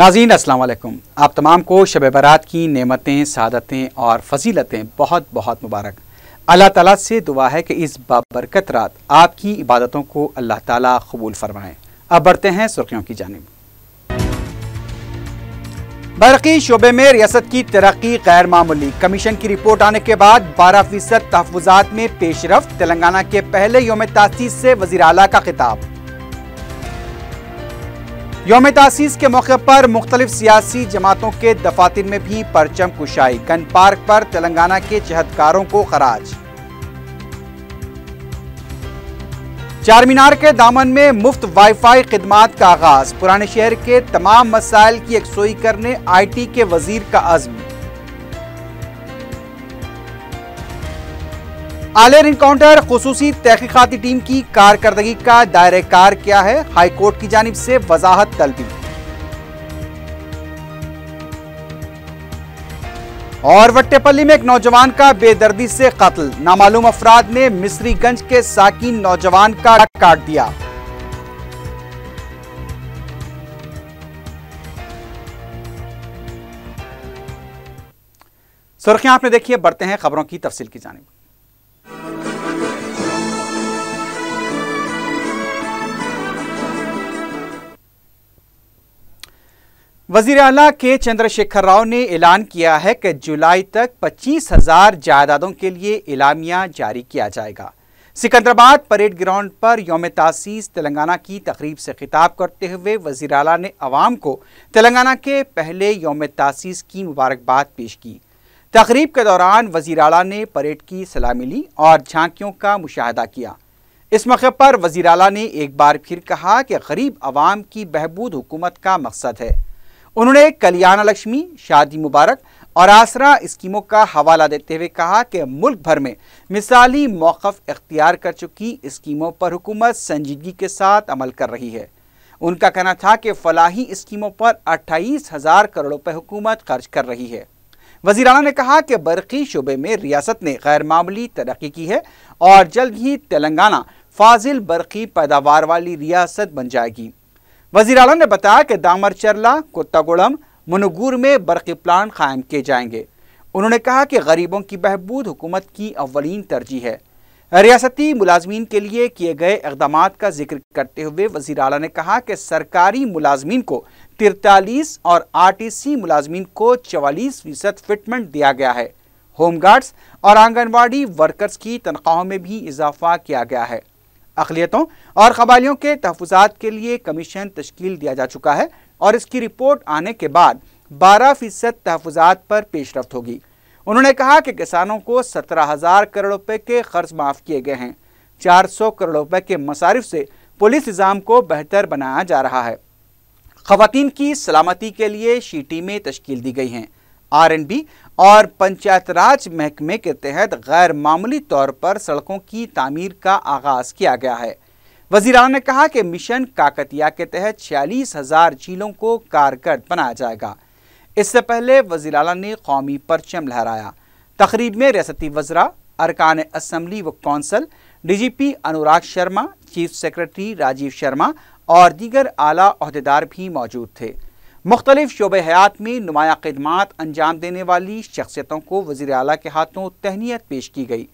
नाजीन अस्सलाम वालेकुम आप तमाम को शब बारात की नेमतें सादतें और फजीलतें बहुत बहुत मुबारक अल्लाह ताला से दुआ है कि इस बाबरकत रात आपकी इबादतों को अल्लाह ताला कबूल फरमाएं अब बढ़ते हैं सुर्खियों की जानब बरक़ी शोबे में रियासत की तरक्की गैर मामूली कमीशन की रिपोर्ट आने के बाद बारह फीसद तहफात में पेशरफ तेलंगाना के पहले योम तासीस से वजी अला का खिताब योम तासीस के मौके पर मुख्तलिफ सियासी जमातों के दफातर में भी परचम कुशाई गन पार्क पर तेलंगाना के चहतकारों को खराज चार मीनार के दामन में मुफ्त वाईफाई खिदमत का आगाज पुराने शहर के तमाम मसाइल की एकसोई करने आई टी के वजीर का अज़म आलेर इनकाउंटर खसूसी तहकीकती टीम की कारकर्दगी का दायरे कार क्या है हाईकोर्ट की जानब से वजाहत तलबी और वट्टेपल्ली में एक नौजवान का बेदर्दी से कत्ल नामालूम अफराद ने मिस्रीगंज के साकिन नौजवान का काट दिया सुर्खियां आपने देखी है बढ़ते हैं खबरों की तफसील की जानी वजीर अला के चंद्रशेखर राव ने ऐलान किया है कि जुलाई तक पच्चीस हजार जायदादों के लिए इलामिया जारी किया जाएगा सिकंदराबाद परेड ग्राउंड पर योम तासीस तेलंगाना की तकरीब से खिताब करते हुए वजीर अला ने आवाम को तेलंगाना के पहले योम तासीस की मुबारकबाद पेश की तकरीब के दौरान वजीर अला ने परेड की सलामी ली और झांकियों का मुशाह किया इस मौके पर वज़ी अला ने एक बार फिर कहा कि गरीब आवाम की बहबूद हुकूमत का मकसद है उन्होंने कल्याणा लक्ष्मी शादी मुबारक और आसरा स्कीमों का हवाला देते हुए कहा कि मुल्क भर में मिसाली मौक़ इख्तियार कर चुकी स्कीमों पर हुकूमत संजीदगी के साथ अमल कर रही है उनका कहना था कि फलाही स्कीमों पर अट्ठाईस हज़ार करोड़ रुपये हुकूमत खर्च कर रही है वजीराना ने कहा कि बरकी शुबे में रियासत ने गैर मामूली तरक्की की है और जल्द ही तेलंगाना फाजिल बरकी पैदावार वाली रियासत बन जाएगी वजीर अला ने बताया कि दामरचरला कोत्तागुड़म मुनगूर में बरकी प्लान कायम किए जाएंगे उन्होंने कहा कि गरीबों की बहबूद हुकूमत की अवलिन तरजीह है रियासती मुलाजमीन के लिए किए गए इकदाम का जिक्र करते हुए वजीर अला ने कहा कि सरकारी मुलाजमीन को तिरतालीस और आर टी सी मुलाजमीन को चवालीस फीसद फिटमेंट दिया गया है होम गार्ड्स और आंगनबाड़ी वर्कर्स की तनख्वाहों में भी इजाफा किया गया है अकलीतों और कबालियों के तहफात के लिए कमीशन तश्कील दिया जा चुका है और इसकी रिपोर्ट आने के बाद बारह फीसद तहफात पर पेशरफ होगी उन्होंने कहा कि किसानों को सत्रह हजार करोड़ रुपए के खर्च माफ किए गए हैं चार सौ करोड़ रुपए के मसारिफ से पुलिस निज़ाम को बेहतर बनाया जा रहा है खातन की सलामती के लिए शी टीमें तश्कील दी गई हैं आरएनबी और पंचायत राज महकमे के तहत गैर मामूली तौर पर सड़कों की तामीर का आगाज़ किया गया है वजीरान ने कहा कि मिशन काकतिया के तहत छियालीस हज़ार झीलों को कारगर बनाया जाएगा इससे पहले वजी अला ने कौमी परचम लहराया तकरीब में रियाती वज्रा अरकान असम्बली व council DGP Anurag Sharma chief secretary Rajiv Sharma और दीगर आला अहदेदार भी मौजूद थे मुख्तलिफ शोब हयात में नुमाया खदमात अंजाम देने वाली शख्सियतों को वजी अला के हाथों तहनीत पेश की गई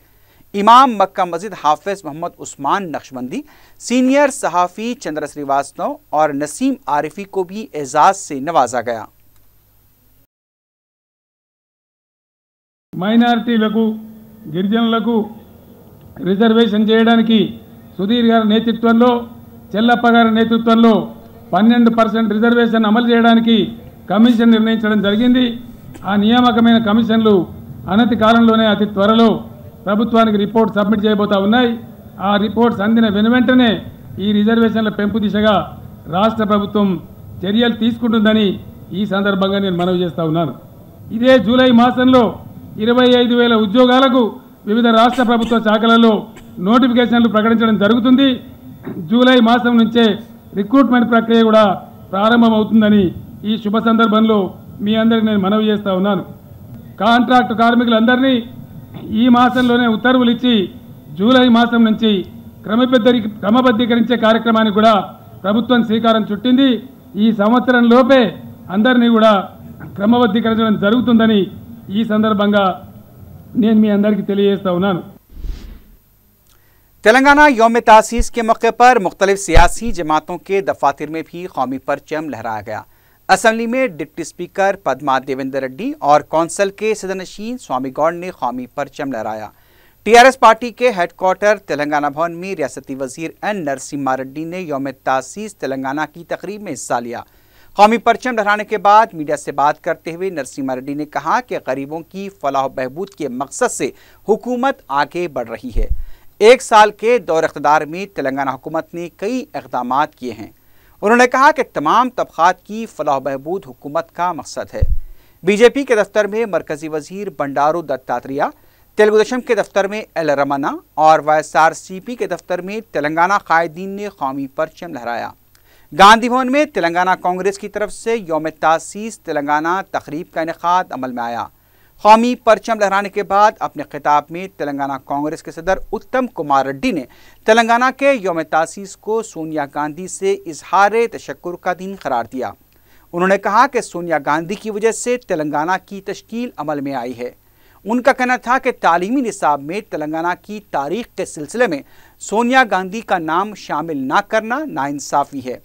इमाम मक्का मस्जिद हाफिज मोहम्मद उस्मान नक्शबंदी सीनियर सहाफ़ी चंद्र श्रीवास्तव और नसीम आरिफी को भी एजाज़ से नवाजा गया మైనారిటీలకు గిరిజనులకు రిజర్వేషన్ చేయడానికి సుధీర్ గారి నేతృత్వంలో చెల్లప్ప గారి నేతృత్వంలో పన్నెండు పర్సెంట్ రిజర్వేషన్ అమలు చేయడానికి కమిషన్ నిర్ణయించడం జరిగింది ఆ నియామకమైన కమిషన్లు అనతి కాలంలోనే అతి త్వరలో ప్రభుత్వానికి రిపోర్ట్ సబ్మిట్ చేయబోతా ఉన్నాయి ఆ రిపోర్ట్స్ అందిన వెను వెంటనే ఈ రిజర్వేషన్ల పెంపు దిశగా రాష్ట్ర ప్రభుత్వం చర్యలు తీసుకుంటుందని ఈ సందర్భంగా నేను మనవి చేస్తా ఉన్నాను ఇదే జూలై మాసంలో ఇరవై ఐదు వేల ఉద్యోగాలకు వివిధ రాష్ట్ర ప్రభుత్వ శాఖలలో నోటిఫికేషన్లు ప్రకటించడం జరుగుతుంది జూలై మాసం నుంచే రిక్రూట్మెంట్ ప్రక్రియ కూడా ప్రారంభమవుతుందని ఈ శుభ సందర్భంలో మీ అందరికీ నేను మనవి చేస్తూ ఉన్నాను కాంట్రాక్ట్ కార్మికులందరినీ ఈ మాసంలోనే ఉత్తర్వులు ఇచ్చి జూలై మాసం నుంచి క్రమబద్ధరి క్రమబద్ధీకరించే కార్యక్రమానికి కూడా ప్రభుత్వం శ్రీకారం చుట్టింది ఈ సంవత్సరంలోపే అందరినీ కూడా క్రమబద్ధీకరించడం జరుగుతుందని तेलंगाना योम तासीस के मौके पर मुख्तलिफ सियासी जमातों के दफातर में भी कौमी परचम लहराया गया असम्बली में डिप्टी स्पीकर पदमा देवेंद्र रेड्डी और कौंसल के सदनशीन स्वामी गौड़ ने कौमी परचम लहराया टी आर एस पार्टी के हेडक्वार्टर तेलंगाना भवन में रियासती वजीर एन नरसिम्हा रेड्डी ने योम तासीस तेलंगाना की तकरीब में हिस्सा लिया कौमी परचम लहराने के बाद मीडिया से बात करते हुए नरसिम्हा रेड्डी ने कहा कि गरीबों की फलाह बहबूद के मकसद से हुकूमत आगे बढ़ रही है एक साल के दौर अकदार में तेलंगाना हुकूमत ने कई इकदाम किए हैं उन्होंने कहा कि तमाम तबक़ात की फलाह बहबूद हुकूमत का मकसद है बीजेपी के दफ्तर में मरकजी वजीर बंडारू दत्तात्रेय तेलुगुदेशम के दफ्तर में एल रमना और Y S R C P के दफ्तर में तेलंगाना कायदीन ने कौमी परचम लहराया गांधी भवन में तेलंगाना कांग्रेस की तरफ से योम तासीस तेलंगाना तकरीब का इनका अमल में आया कौमी परचम लहराने के बाद अपने खिताब में तेलंगाना कांग्रेस के सदर उत्तम कुमार रेड्डी ने तेलंगाना के योम तासीस को सोनिया गांधी से इजहार तशक्र का दिन करार दिया उन्होंने कहा कि सोनिया गांधी की वजह से तेलंगाना की तश्कील अमल में आई है उनका कहना था कि तालीमी निसाब में तेलंगाना की तारीख के सिलसिले में सोनिया गांधी का नाम शामिल ना करना नाइंसाफी है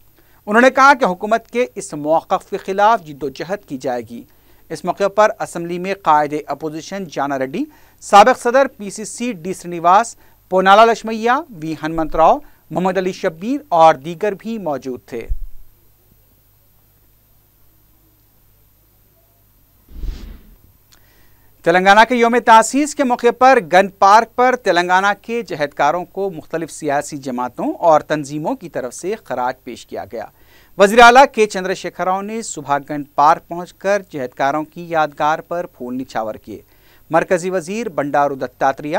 उन्होंने कहा कि हुकूमत के इस मौक़ के ख़िलाफ़ जिदोजहद की जाएगी इस मौके पर असम्बली में कायद अपोजिशन जाना रेड्डी सबक सदर P C C D Srinivas Ponnala Lakshmaiah V Hanumantha Rao Mohammed Ali Shabbir और दीगर भी मौजूद थे तेलंगाना के योम तासीस के मौके पर गन पार्क पर तेलंगाना के जहदकारों को मुख्तलिफ सियासी जमातों और तंजीमों की तरफ से खराज पेश किया गया वजीर अला के चंद्रशेखर राव ने सुभागंज पार्क पहुंचकर जहदकारों की यादगार पर फूल निछावर किए मरकजी वजीर बंडारू दत्तात्रेय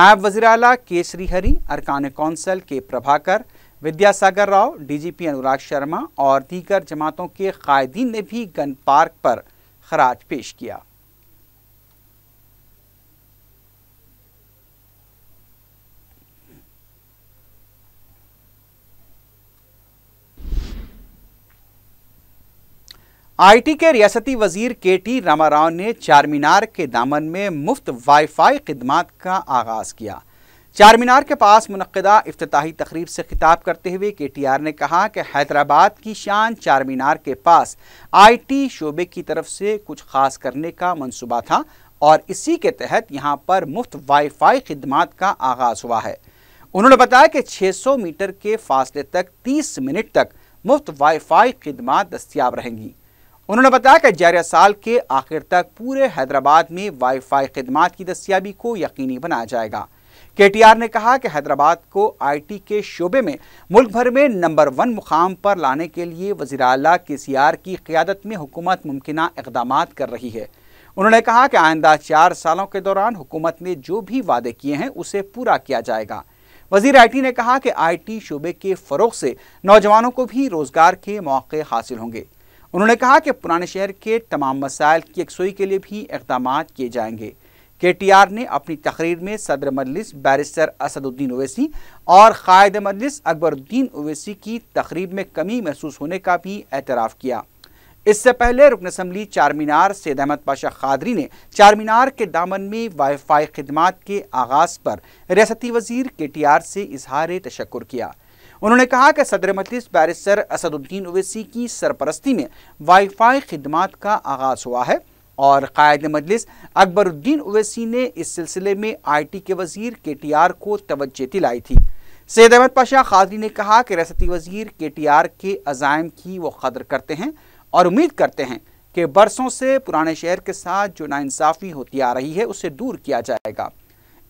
नायब वजीर अला के श्रीहरि अरकान कौंसल के प्रभाकर विद्यासागर राव डीजीपी अनुराग शर्मा और दीगर जमातों के कायदीन ने भी गन पार्क पर खराज पेश किया आईटी के रियासती वजीर के टी रामाराव ने चारमीनार के दामन में मुफ्त वाईफाई खदमात का आगाज़ किया चारमीनार के पास मनदा अफ्ताही तकरीब से खिताब करते हुए के टी आर ने कहा कि हैदराबाद की शान चारमीनार के पास आई टी शोबे की तरफ से कुछ खास करने का मनसूबा था और इसी के तहत यहाँ पर मुफ्त वाईफाई खदमात का आगाज़ हुआ है उन्होंने बताया कि सौ मीटर के फासले तक तीस मिनट तक मुफ्त फाई खदमात दस्तियाब रहेंगी उन्होंने बताया कि जारिया साल के आखिर तक पूरे हैदराबाद में वाईफाई खदमात की दस्याबी को यकीनी बनाया जाएगा केटीआर ने कहा कि हैदराबाद को आईटी के शोबे में मुल्क भर में नंबर वन मुकाम पर लाने के लिए वजी अला के सी आर की क्यादत में हुकूमत मुमकिन इकदाम कर रही है उन्होंने कहा कि आइंदा चार सालों के दौरान हुकूमत ने जो भी वादे किए हैं उसे पूरा किया जाएगा वजीर आईटी ने कहा कि आईटी शोबे के फ़रोग से नौजवानों को भी रोज़गार के मौके हासिल होंगे उन्होंने कहा कि पुराने शहर के तमाम मसाइल की यकसोई के लिए भी इकदाम किए जाएंगे के टी आर ने अपनी तकरीर में सदर मजलिस बैरिस्टर असदुद्दीन ओवैसी और कायद मजलिस अकबरुद्दीन ओवैसी की तकरीब में कमी महसूस होने का भी एतराफ़ किया इससे पहले रुकन असम्बली चार मीनार सैद अहमद पाशा खादरी ने चार मीनार के दामन में वाई फाई खदमात के आगाज़ पर रियाती वजीर के टी आर से इजहार तशक्र किया उन्होंने कहा कि सदर मजलिस बैरिस्टर असदुद्दीन ओवैसी की सरपरस्ती में वाईफाई खदमात का आगाज़ हुआ है और कायद मजलिस अकबरुद्दीन ओवैसी ने इस सिलसिले में आई टी के वजीर के टी आर को तवज्जो दिलाई थी सैद अहमद पाशा खादरी ने कहा कि रियाती वजीर के टी आर के अजायम की वो कदर करते हैं और उम्मीद करते हैं कि बरसों से पुराने शहर के साथ जो नाानसाफ़ी होती आ रही है उसे दूर किया जाएगा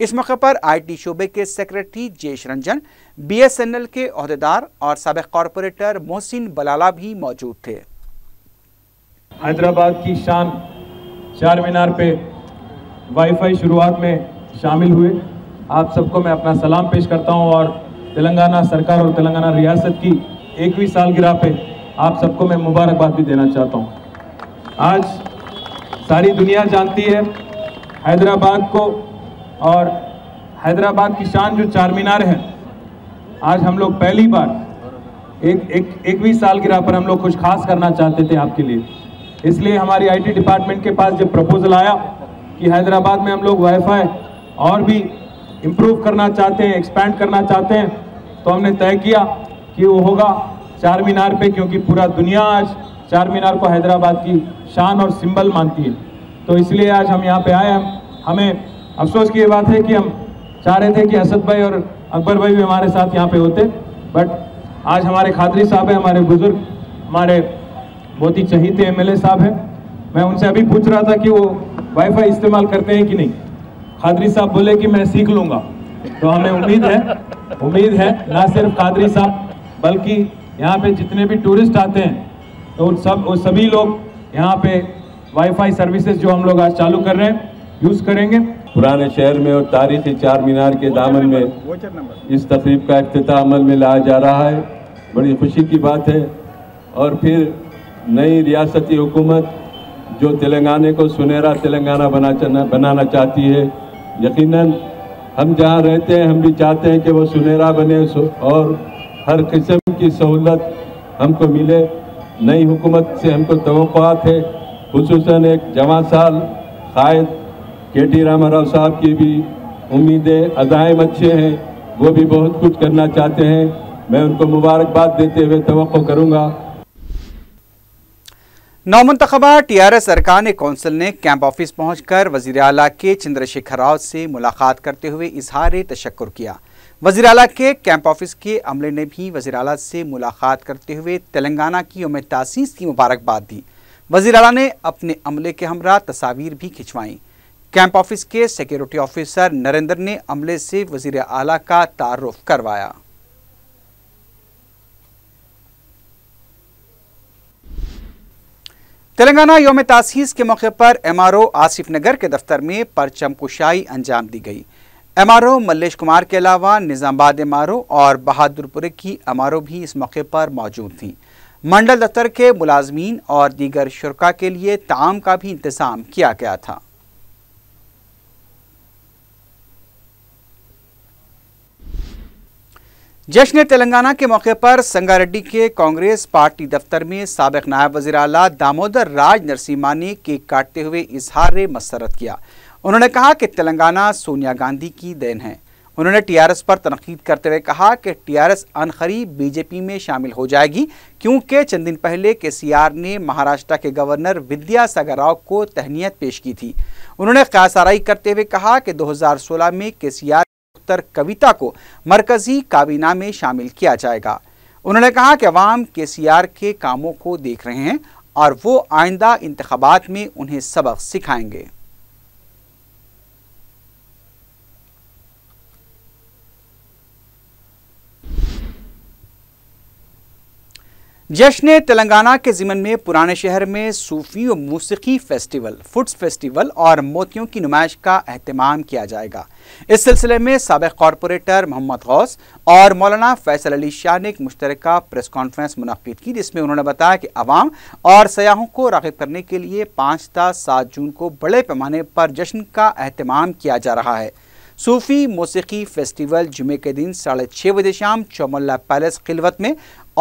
इस मौके पर आईटी शोबे के सेक्रेटरी जेश रंजन बीएसएनएल के अहदेदार और सबक कॉरपोरेटर मोहसिन बलाला भी मौजूद थे हैदराबाद की शान चार मीनार पे वाईफाई शुरुआत में शामिल हुए आप सबको मैं अपना सलाम पेश करता हूँ और तेलंगाना सरकार और तेलंगाना रियासत की एकवीं सालगिरह पे आप सबको मैं मुबारकबाद भी देना चाहता हूँ आज सारी दुनिया जानती है हैदराबाद को और हैदराबाद की शान जो चार मीनार है आज हम लोग पहली बार एक एक की राह पर हम लोग कुछ खास करना चाहते थे आपके लिए इसलिए हमारी आईटी डिपार्टमेंट के पास जब प्रपोजल आया कि हैदराबाद में हम लोग वाईफाई और भी इम्प्रूव करना चाहते हैं एक्सपैंड करना चाहते हैं तो हमने तय किया कि वो होगा चार मीनार पर क्योंकि पूरा दुनिया आज चार मीनार को हैदराबाद की शान और सिंबल मानती है तो इसलिए आज हम यहाँ पे आए हैं हमें अफसोस की ये बात है कि हम चाह रहे थे कि असद भाई और अकबर भाई भी हमारे साथ यहाँ पे होते बट आज हमारे खादरी साहब हैं हमारे बुज़ुर्ग हमारे बहुत ही चहीते एम साहब हैं मैं उनसे अभी पूछ रहा था कि वो वाईफाई इस्तेमाल करते हैं कि नहीं खादरी साहब बोले कि मैं सीख लूँगा तो हमें उम्मीद है उम्मीद है ना सिर्फ कादरी साहब बल्कि यहाँ पे जितने भी टूरिस्ट आते हैं तो उन सब वो सभी लोग यहाँ पे वाईफाई सर्विसेज जो हम लोग आज चालू कर रहे हैं यूज़ करेंगे पुराने शहर में और तारीखी चार मीनार के दामन में इस तकरीब का अफ्ताह अमल में लाया जा रहा है बड़ी खुशी की बात है और फिर नई रियासती हुकूमत जो तेलंगाना को सुनहरा तेलंगाना बना बनाना चाहती है यकीनन हम जहाँ रहते हैं हम भी चाहते हैं कि वो सुनहरा बने और हर किस्म की सहूलत हमको मिले नई हुकूमत से हमको तो है खूस एक जवा साल कायद के टी रामाराव साहब की भी उम्मीदें अदाएँ अच्छे हैं वो भी बहुत कुछ करना चाहते हैं मैं उनको मुबारकबाद देते हुए तो करूँगा नौमंतखबा टी आर एस अरकान कौंसिल ने कैंप ऑफिस पहुँच कर वजीर अला के चंद्रशेखर राव से मुलाकात करते हुए इजहार तशक्र किया वजीर अला के कैंप ऑफिस के अमले ने भी वजीर अला से मुलाकात करते हुए तेलंगाना की योम तासीस की मुबारकबाद दी वजीर अला ने अपने अमले के हमरा तस्वीर भी खिंचवाईं कैंप ऑफिस के सिक्योरिटी ऑफिसर नरेंद्र ने अमले से वजीर आला का तारुफ करवाया तेलंगाना योम तासीस के मौके पर एमआरओ आसिफ नगर के दफ्तर में परचम कुशाई अंजाम दी गई एमआरओ मल्लेश कुमार के अलावा आर एमआरओ और बहादुरपुर की एमआरओ भी इस मौके पर मौजूद थी मंडल दफ्तर के मुलाजमीन और दीगर शुरा के लिए ताम का भी इंतज़ाम किया गया था जश्न तेलंगाना के मौके पर संगारेड्डी के कांग्रेस पार्टी दफ्तर में सबक नायब वजी अला दामोदर राज नरसिम्हा ने केक काटते हुए इजहार मसरत किया उन्होंने कहा कि तेलंगाना सोनिया गांधी की देन है उन्होंने टीआरएस पर तनकीद करते हुए कहा कि टीआरएस अनखरीब बीजेपी में शामिल हो जाएगी क्योंकि चंद दिन पहले आर ने महाराष्ट्र के गवर्नर विद्यासागर राव को तहनीत पेश की थी उन्होंने ख्यासाराई करते हुए कहा कि सोलह में आर मुख्तर कविता को मरकजी काबीना में शामिल किया जाएगा उन्होंने कहा कि अवाम के सी आर के कामों को देख रहे हैं और वो आइंदा इंतबात में उन्हें सबक सिखाएंगे जश्न तेलंगाना के ज़िमन में पुराने शहर में सूफी और मौसीकी फेस्टिवल फूड्स फेस्टिवल और मोतियों की नुमाइश का अहतमाम किया जाएगा इस सिलसिले में सबक कॉरपोरेटर मोहम्मद गौस और मौलाना फैसल अली शाह ने एक मुश्तर प्रेस कॉन्फ्रेंस मुनद की जिसमें उन्होंने बताया कि आवाम और सयाहों को रागब करने के लिए पाँच ता सात जून को बड़े पैमाने पर जश्न का अहतमाम किया जा रहा है सूफी मौसीकी फेस्टिवल जुमे के दिन साढ़े छः बजे शाम चौमल्ला पैलेस खिलवत में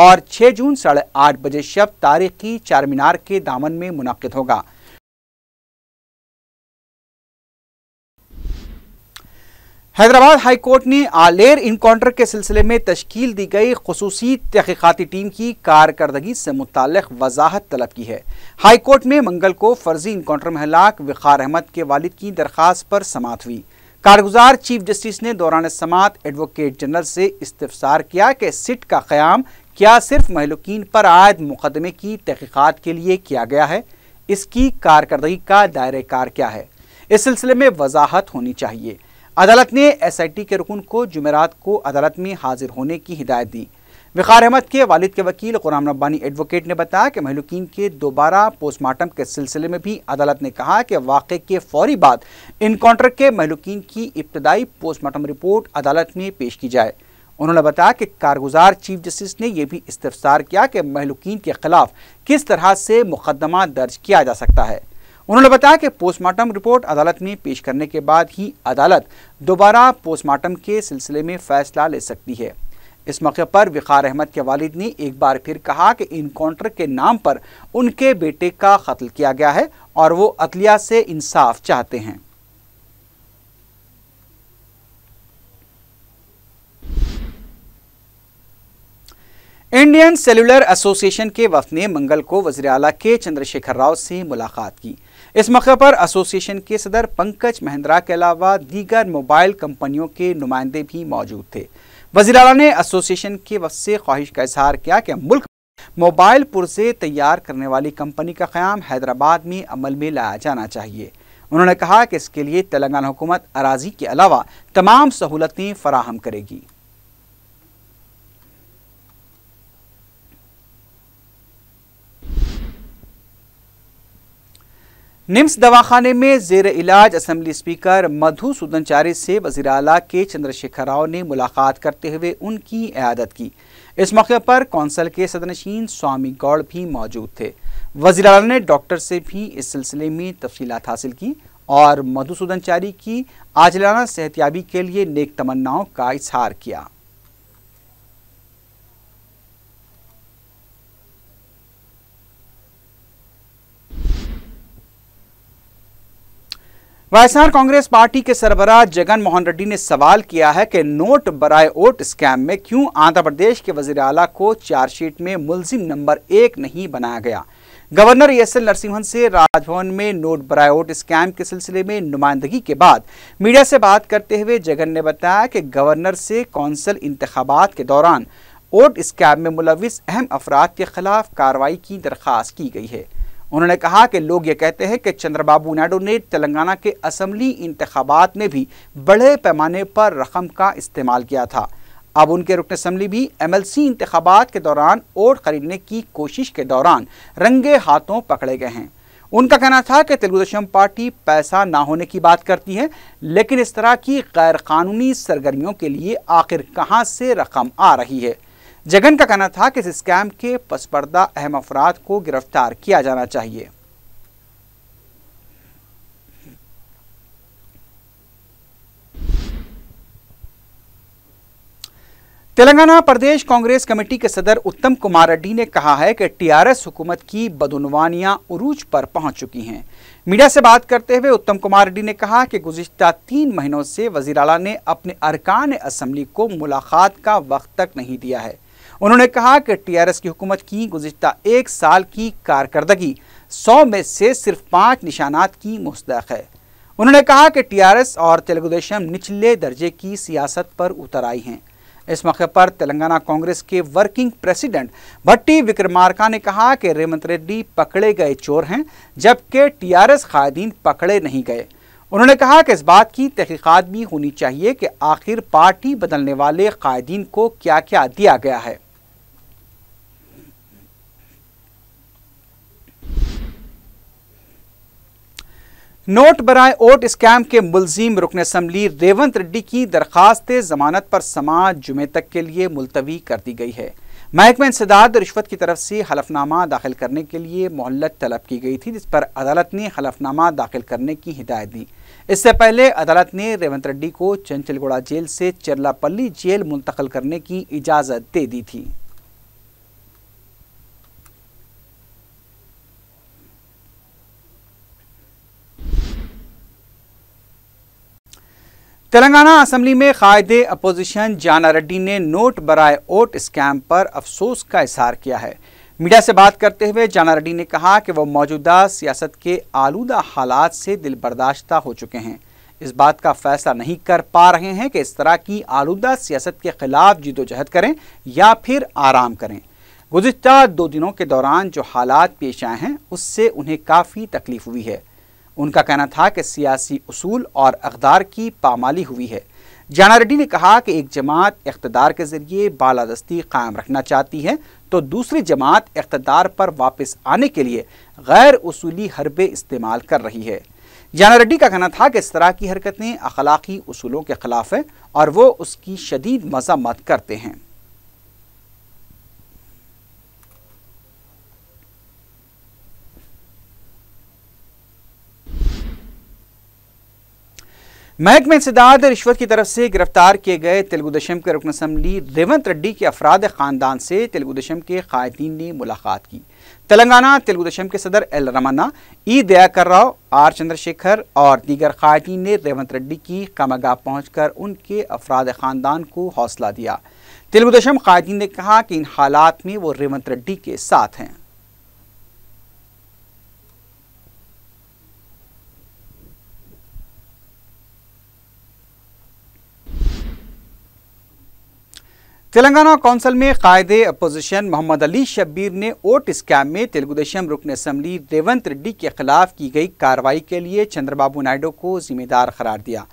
और 6 जून साढ़े आठ बजे शब तारीखी चार मीनार के दामन में मुनद होगा हैदराबाद हाई कोर्ट ने आलेर इनकाउंटर के सिलसिले में तश्कील दी गई खसूसी तहकीकती टीम की कारकर्दगी से मुतल वजाहत तलब की है हाई कोर्ट में मंगल को फर्जी इनकाउंटर में हलाक वक़ार अहमद के वालिद की दरख्वास्त पर समात हुई कारगुजार चीफ जस्टिस ने दौरान समात एडवोकेट जनरल से इस्तफसार किया कि सिट का क़्याम क्या सिर्फ महलुकिन पर आयद मुकदमे की तहकीक़ात के लिए किया गया है इसकी कारकर्दगी का दायरे कार क्या है इस सिलसिले में वजाहत होनी चाहिए अदालत ने एस आई टी के रुकन को जमेरात को अदालत में हाजिर होने की हिदायत दी वक़ार अहमद के वालिद के वकील गुराम रब्बानी एडवोकेट ने बताया कि महलुकिन के दोबारा पोस्टमार्टम के सिलसिले में भी अदालत ने कहा कि वाक़े के फौरी बाद इनकाउंटर के महलुकिन की इब्तदाई पोस्टमार्टम रिपोर्ट अदालत में पेश की जाए उन्होंने बताया कि कारगुजार चीफ जस्टिस ने यह भी इस्तफसार किया कि महलुकीन के खिलाफ किस तरह से मुकदमा दर्ज किया जा सकता है उन्होंने बताया कि पोस्टमार्टम रिपोर्ट अदालत में पेश करने के बाद ही अदालत दोबारा पोस्टमार्टम के सिलसिले में फैसला ले सकती है इस मौके पर विखार अहमद के वालिद ने एक बार फिर कहा कि इनकाउंटर के नाम पर उनके बेटे का कत्ल किया गया है और वो अतलिया से इंसाफ चाहते हैं इंडियन सेलुलर एसोसिएशन के वफ ने मंगल को वजर अला के चंद्रशेखर राव से मुलाकात की इस मौके पर एसोसिएशन के सदर पंकज महिंद्रा के अलावा दीगर मोबाइल कंपनियों के नुमाइंदे भी मौजूद थे वजी अला ने एसोसिएशन के वफ से ख्वाहिश का इजहार किया कि मुल्क मोबाइल पुरजे तैयार करने वाली कंपनी का क्याम हैदराबाद में अमल में लाया जाना चाहिए उन्होंने कहा कि इसके लिए तेलंगाना हुकूमत अराजी के अलावा तमाम सहूलतें फराहम करेगी निम्स दवाखाने में जेर इलाज असम्बली स्पीकर मधुसूदनचारी चारी से वजीर अला के चंद्रशेखर राव ने मुलाकात करते हुए उनकी इयादत की इस मौके पर कौंसल के सदनशीन स्वामी गौड़ भी मौजूद थे वजीर अला ने डॉक्टर से भी इस सिलसिले में तफसीत हासिल की और मधुसूदनचारी चारी की आजलाना सेहतियाबी के लिए नेक तमन्नाओं का इजहार किया वायसार कांग्रेस पार्टी के सरबराह जगन मोहन रेड्डी ने सवाल किया है कि नोट बराए वोट स्कैम में क्यों आंध्र प्रदेश के वजीर अला को चार्जशीट में मुलजिम नंबर एक नहीं बनाया गया गवर्नर एस एल नरसिम्हन से राजभवन में नोट बराए वोट स्कैम के सिलसिले में नुमाइंदगी के बाद मीडिया से बात करते हुए जगन ने बताया कि गवर्नर से कौंसल इंतबात के दौरान वोट स्कैम में मुलविस अहम अफराद के खिलाफ कार्रवाई की दरख्वास्त की गई है उन्होंने कहा कि लोग ये कहते हैं कि चंद्रबाबू नायडू ने तेलंगाना के असम्बली इंतबात में भी बड़े पैमाने पर रकम का इस्तेमाल किया था अब उनके रुकन असम्बली भी एम एल सी इंतबात के दौरान वोट खरीदने की कोशिश के दौरान रंगे हाथों पकड़े गए हैं उनका कहना था कि तेलुगुदेशम पार्टी पैसा ना होने की बात करती है लेकिन इस तरह की गैरकानूनी सरगर्मियों के लिए आखिर कहाँ से रकम आ रही है जगन का कहना था कि इस स्कैम के पसपर्दा अहम अफराद को गिरफ्तार किया जाना चाहिए तेलंगाना प्रदेश कांग्रेस कमेटी के सदर उत्तम कुमार रेड्डी ने कहा है कि टीआरएस हुकूमत की बदनवानियां उरूज पर पहुंच चुकी हैं मीडिया से बात करते हुए उत्तम कुमार रेड्डी ने कहा कि गुजशत तीन महीनों से वजीर अला ने अपने अरकान असम्बली को मुलाकात का वक्त तक नहीं दिया है उन्होंने कहा कि टीआरएस की हुकूमत की गुजशत एक साल की कारकर्दगी सौ में से सिर्फ पाँच निशानात की मुस्तक है उन्होंने कहा कि टीआरएस और तेलुगुदेशम निचले दर्जे की सियासत पर उतर आई हैं इस मौके पर तेलंगाना कांग्रेस के वर्किंग प्रेसिडेंट भट्टी विक्रमार्का ने कहा कि रेवंत रेड्डी पकड़े गए चोर हैं जबकि टीआरएस कायदीन पकड़े नहीं गए उन्होंने कहा कि इस बात की तहकीकत भी होनी चाहिए कि आखिर पार्टी बदलने वाले कायदीन को क्या क्या दिया गया है नोट बराए ओट स्कैम के मुलजिम रुकन असम्बली रेवंत रेड्डी की दरख्वास्त जमानत पर समाज जुमे तक के लिए मुलतवी कर दी गई है महकमा इंसदाद रिश्वत की तरफ से हलफनामा दाखिल करने के लिए मोहलत तलब की गई थी जिस पर अदालत ने हलफनामा दाखिल करने की हिदायत दी इससे पहले अदालत ने रेवंत रेड्डी को चंचलगुड़ा जेल से चिरलापल्ली जेल मुंतकल करने की इजाज़त दे दी थी तेलंगाना असम्बली में कायदे अपोजिशन जाना रेड्डी ने नोट बराए वोट स्कैम पर अफसोस का इजहार किया है मीडिया से बात करते हुए जाना रेड्डी ने कहा कि वह मौजूदा सियासत के आलूदा हालात से दिल बर्दाश्ता हो चुके हैं इस बात का फैसला नहीं कर पा रहे हैं कि इस तरह की आलूदा सियासत के खिलाफ जिदोजहद करें या फिर आराम करें गुजशत दो दिनों के दौरान जो हालात पेश आए हैं उससे उन्हें काफ़ी तकलीफ हुई है उनका कहना था कि सियासी असूल और अकदार की पामाली हुई है जाना रेड्डी ने कहा कि एक जमात इकतदार के ज़रिए बालादस्ती कायम रखना चाहती है तो दूसरी जमात इकतदार पर वापस आने के लिए गैर असूली हरबे इस्तेमाल कर रही है जाना रेड्डी का कहना था कि इस तरह की हरकतें अखलाकी असूलों के ख़िलाफ़ हैं और वो उसकी शदीद मजम्मत करते हैं महकमे इंसदाद रिश्वत की तरफ से गिरफ्तार किए गए तेलुगुदेशम के रुकन असम्बली रेवंत रेड्डी के अफराद ख़ानदान से तेलुगुदेशम के क़ायदीन ने मुलाकात की तेलंगाना तेलुगुदेशम के सदर L Ramana E Dayakar Rao R Chandrasekhar और दीगर क़ायदीन ने रेवंत रेड्डी की कमागा पहुँच कर उनके अफराद ख़ानदान को हौसला दिया तेलुगुदेशम क़ायदीन ने कहा कि इन हालात में वो रेवंत रेड्डी के साथ हैं तेलंगाना कौंसिल में कायदे अपोजिशन मोहम्मद अली शब्बीर ने वोट स्कैम में तेलुगुदेशम रुकन असम्बली रेवंत रेड्डी के खिलाफ की गई कार्रवाई के लिए चंद्रबाबू नायडू को जिम्मेदार करार दिया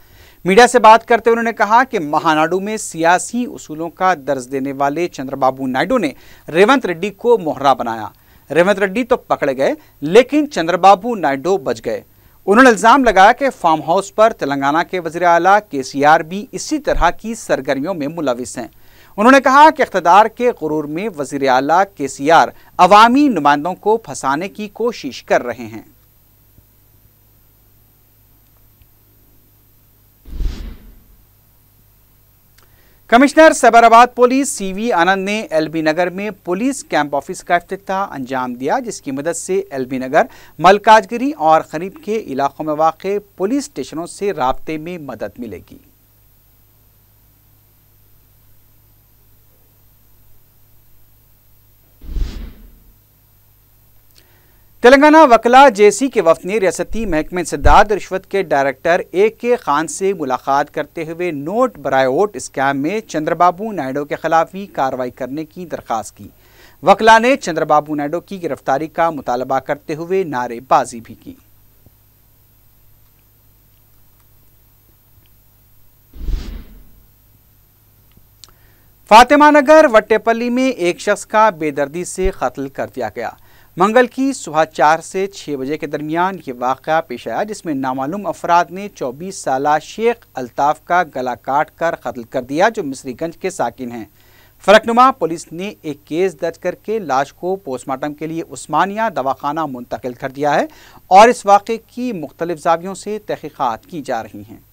मीडिया से बात करते हुए उन्होंने कहा कि महानाडु में सियासी उसूलों का दर्ज देने वाले चंद्रबाबू नायडू ने रेवंत रेड्डी को मोहरा बनाया रेवंत रेड्डी तो पकड़ गए लेकिन चंद्रबाबू नायडू बच गए उन्होंने इल्ज़ाम लगाया कि फार्म हाउस पर तेलंगाना के वजी अला के भी इसी तरह की सरगर्मियों में मुलविस हैं उन्होंने कहा कि इकतदार के गुरूर में वजीर अला के सी आर अवामी नुमाइंदों को फंसाने की कोशिश कर रहे हैं commissioner Cyberabad police C V Anand ने एलबी नगर में पुलिस कैंप ऑफिस का अफ्तः अंजाम दिया जिसकी मदद से एलबी नगर मलकाजगिरी और करीब के इलाकों में वाक़ पुलिस स्टेशनों से रबते में मदद मिलेगी तेलंगाना वकला जेसी के वफद ने रियाती महकमे सिद्धार्थ रिश्वत के डायरेक्टर ए के खान से मुलाकात करते हुए नोट बरायोट स्कैम में चंद्रबाबू नायडू के खिलाफ भी कार्रवाई करने की दरख्वास्त की वकला ने चंद्रबाबू नायडू की गिरफ्तारी का मुतालबा करते हुए नारेबाजी भी की फातिमा नगर वट्टेपल्ली में एक शख्स का बेदर्दी से कत्ल कर दिया गया मंगल की सुबह चार से छः बजे के दरमियान ये वाक़ पेश आया जिसमें नामालूम अफराद ने चौबीस साल शेख अल्ताफ़ का गला काट कर कत्ल कर दिया जो मिसरीगंज के साकिन हैं फरकनुमा पुलिस ने एक केस दर्ज करके लाश को पोस्टमार्टम के लिए उस्मानिया दवाखाना मुंतकिल कर दिया है और इस वाक़े की मुख्तलिफ जावियों से तहकीक़ात की जा रही हैं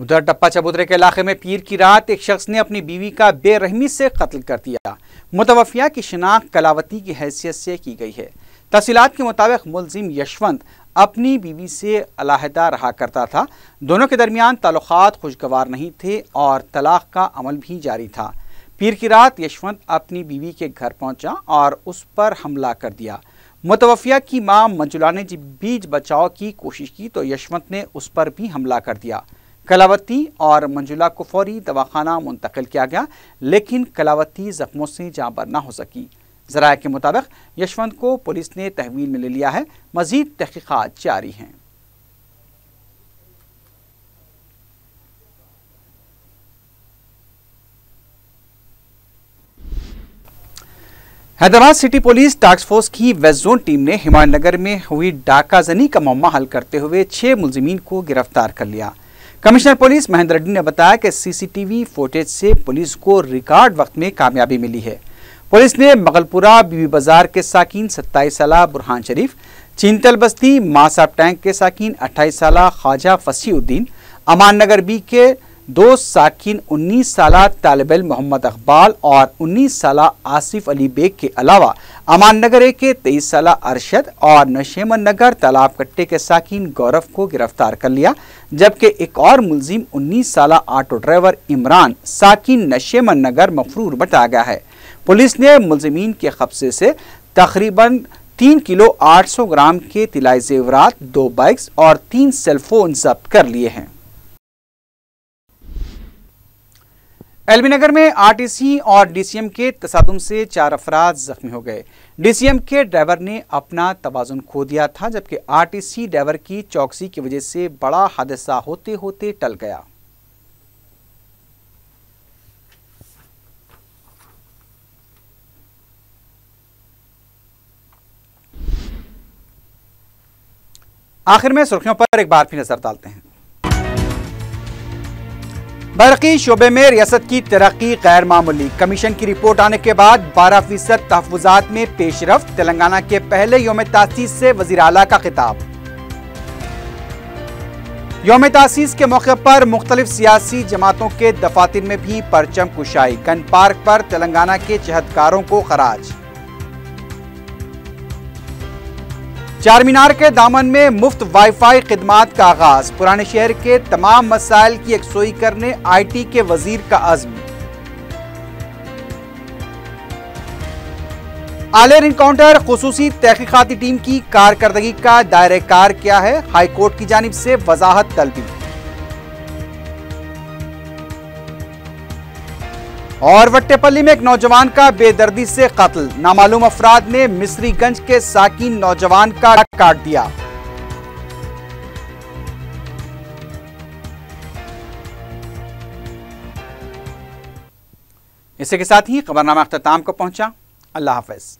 उधर टप्पा चबूतरे के इलाके में पीर की रात एक शख्स ने अपनी बीवी का बेरहमी से कत्ल कर दिया मुतवफिया की शिनाख्त कलावती की हैसियत से की गई है तफसीत के मुताबिक मुलजिम यशवंत अपनी बीवी से अलाहदा रहा करता था दोनों के दरमियान ताल्लुक खुशगवार नहीं थे और तलाक का अमल भी जारी था पीर की रात यशवंत अपनी बीवी के घर पहुंचा और उस पर हमला कर दिया मुतवफिया की मां मंजुला ने बीज बचाव की कोशिश की तो यशवंत ने उस पर भी हमला कर दिया कलावती और मंजुला को फौरी दवाखाना मुंतकिल किया गया लेकिन कलावती जख्मों से जहाँ पर ना हो सकी जराए के मुताबिक यशवंत को पुलिस ने तहवील में ले लिया है मजीद तहकीक़ात जारी हैं Hyderabad city police task force की वेस्ट जोन टीम ने हिमायत नगर में हुई डाका जनी का मामा हल करते हुए छह मुलजमीन को गिरफ्तार कर लिया कमिश्नर पुलिस महेंद्र रेड्डी ने बताया कि सीसीटीवी फुटेज से पुलिस को रिकॉर्ड वक्त में कामयाबी मिली है पुलिस ने मगलपुरा बीबी बाजार के साकिन सत्ताईस साल बुरहान शरीफ चिंतल बस्ती मासाब टैंक के साकिन अट्ठाईस साल ख्वाजा फसीउद्दीन अमान नगर बी के दो साकिन उन्नीस साल तालब मोहम्मद अकबाल और उन्नीस साल आसिफ अली बेग के अलावा अमान नगर के तेईस साल अरशद और नशेमन नगर तालाब कट्टे के साकिन गौरव को गिरफ्तार कर लिया जबकि एक और मुलजिम उन्नीस साल ऑटो ड्राइवर इमरान साकिन नशेमन नगर मफरूर बताया गया है पुलिस ने मुलजमीन के कब्जे से तकरीबन तीन किलो आठ सौ ग्राम के तिलाई जेवरात दो बाइक्स और तीन सेलफोन जब्त कर लिए हैं एलबी नगर में आरटीसी और डीसीएम के तसादम से चार अफराद जख्मी हो गए डीसीएम के ड्राइवर ने अपना तोज़ुन खो दिया था जबकि आरटीसी ड्राइवर की चौकसी की वजह से बड़ा हादसा होते होते टल गया आखिर में सुर्खियों पर एक बार फिर नजर डालते हैं बरकी शोबे में रियासत की तरक्की गैर मामूली कमीशन की रिपोर्ट आने के बाद बारह फीसद तहफात में पेशरफ तेलंगाना के पहले योम तासीस से वजीर अला का खिताब योम तासीस के मौके पर मुख्तलिफ सियासी जमातों के दफातर में भी परचम कुशाई गन पार्क पर तेलंगाना के चहतकारों को खराज चार मीनार के दामन में मुफ्त वाईफाई खिदमत का आगाज पुराने शहर के तमाम मसाइल की एकसोई करने आईटी के वजीर का अजम आलियर इनकाउंटर खसूसी तहकीकती टीम की कारकर्दगी का दायरे कार क्या है हाईकोर्ट की जानब से वजाहत तलबी और वट्टेपल्ली में एक नौजवान का बेदर्दी से कत्ल नामालूम अफराद ने मिस्रीगंज के साकिन नौजवान का काट दिया इसी के साथ ही खबरनामा अख्ताम को पहुंचा अल्लाह हाफिज़